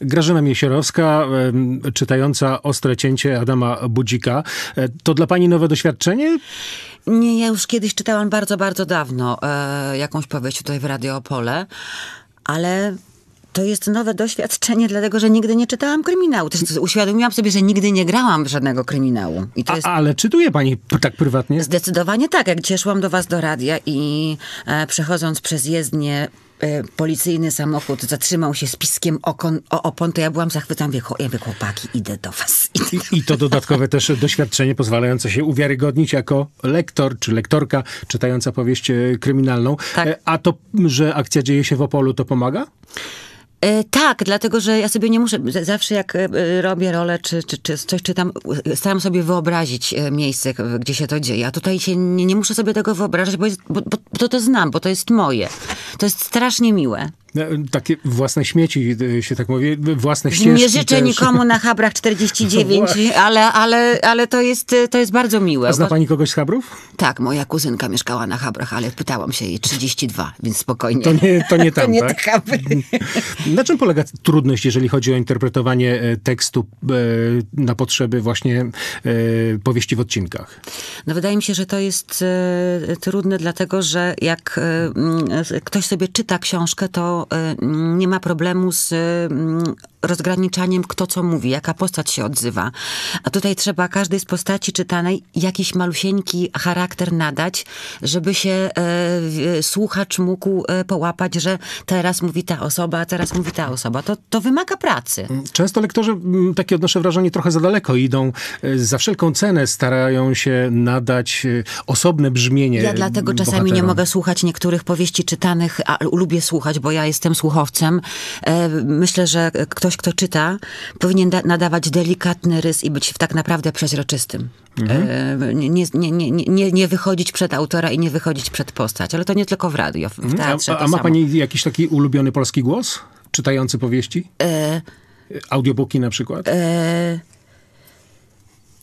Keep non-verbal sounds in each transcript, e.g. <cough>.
Grażyna Miesierowska, czytająca Ostre Cięcie Adama Budzika. E, to dla pani nowe doświadczenie? Nie, ja już kiedyś czytałam bardzo, bardzo dawno e, jakąś powieść tutaj w Radio Opole, ale to jest nowe doświadczenie, dlatego że nigdy nie czytałam kryminału. Też uświadomiłam sobie, że nigdy nie grałam żadnego kryminału. A, jest... Ale czytuje pani tak prywatnie? Zdecydowanie tak. Jak cieszyłam do was do radia i e, przechodząc przez jezdnię e, policyjny samochód zatrzymał się z piskiem okon, o, opon, to ja byłam zachwycona, wie, ja mówię, chłopaki, idę do was. <laughs> I to dodatkowe też doświadczenie pozwalające się uwiarygodnić jako lektor czy lektorka czytająca powieść e, kryminalną. Tak. E, a to, że akcja dzieje się w Opolu, to pomaga? E, tak, dlatego że ja sobie nie muszę, zawsze jak e, robię rolę czy, czy, czy coś czytam, e, staram sobie wyobrazić miejsce, gdzie się to dzieje. A tutaj się nie, nie muszę sobie tego wyobrażać, bo, jest, bo, bo to to znam, bo to jest moje. To jest strasznie miłe. No, takie własne śmieci, y, się tak mówi, y, własne ścieżki. Nie życzę też. nikomu na Habrach 49, <laughs> no ale, ale, ale to, jest, y, to jest bardzo miłe. A zna bo... pani kogoś z Habrów? Tak, moja kuzynka mieszkała na Habrach, ale pytałam się jej 32, więc spokojnie. To nie, to nie <laughs> tam, to nie tak? Habry. Mhm. Na czym polega trudność, jeżeli chodzi o interpretowanie e, tekstu e, na potrzeby właśnie e, powieści w odcinkach? No wydaje mi się, że to jest trudne dlatego, że jak ktoś sobie czyta książkę, to Y, nie ma problemu z mm, rozgraniczaniem, kto co mówi, jaka postać się odzywa. A tutaj trzeba każdej z postaci czytanej jakiś malusieńki charakter nadać, żeby się e, e słuchacz mógł e, połapać, że teraz mówi ta osoba, teraz mówi ta osoba. To, to wymaga pracy. Często lektorzy, mm, takie odnoszę wrażenie, trochę za daleko idą. E, za wszelką cenę starają się nadać osobne brzmienie. Ja dlatego czasami bohaterom. nie mogę słuchać niektórych powieści czytanych, a lubię słuchać, bo ja jestem słuchowcem. Myślę, że ktoś ktoś, kto czyta, powinien nadawać delikatny rys i być tak naprawdę przeźroczystym. Mhm. E, nie, nie, nie, nie, wychodzić przed autora i nie wychodzić przed postać. Ale to nie tylko w radio, w mhm. teatrze. A, a, a ma pani jakiś taki ulubiony polski głos? Czytający powieści? E... Audiobooki na przykład? E...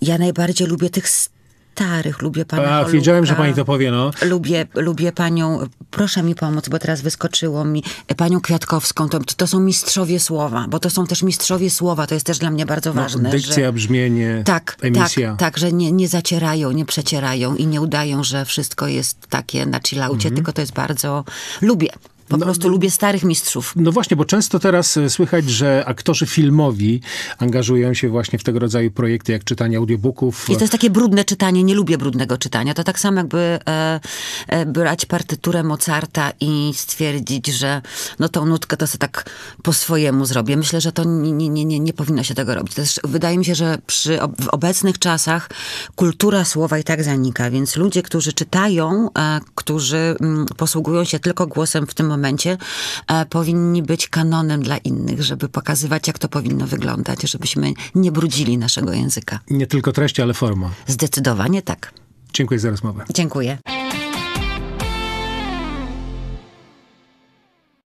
Ja najbardziej lubię tych starych, lubię pana. A, wiedziałem, że pani to powie, no. Lubię, lubię panią proszę mi pomóc, bo teraz wyskoczyło mi e, panią Kwiatkowską, to, to są mistrzowie słowa, bo to są też mistrzowie słowa, to jest też dla mnie bardzo no, ważne. Dykcja, że, brzmienie, tak, tak emisja. Tak, tak, że nie, nie zacierają, nie przecierają i nie udają, że wszystko jest takie na chillaucie, mm tylko to jest bardzo... Lubię, po no, prostu no- lubię starych mistrzów. No właśnie, bo często teraz y, słychać, że aktorzy filmowi angażują się właśnie w tego rodzaju projekty, jak czytanie audiobooków. I to jest takie brudne czytanie, nie lubię brudnego czytania. To tak samo jakby e, e, brać partyturę Mozarta i stwierdzić, że no tą nutkę to sobie tak po swojemu zrobię. Myślę, że to nie, nie, nie, nie powinno się tego robić. Też wydaje mi się, że przy, w obecnych czasach kultura słowa i tak zanika, więc ludzie, którzy czytają, e, którzy m, mm, posługują się tylko głosem w tym momencie, momencie e, powinni być kanonem dla innych, żeby pokazywać, jak to powinno wyglądać, żebyśmy nie brudzili naszego języka. Nie tylko treści, ale forma. Zdecydowanie tak. Dziękuję za rozmowę. Dziękuję.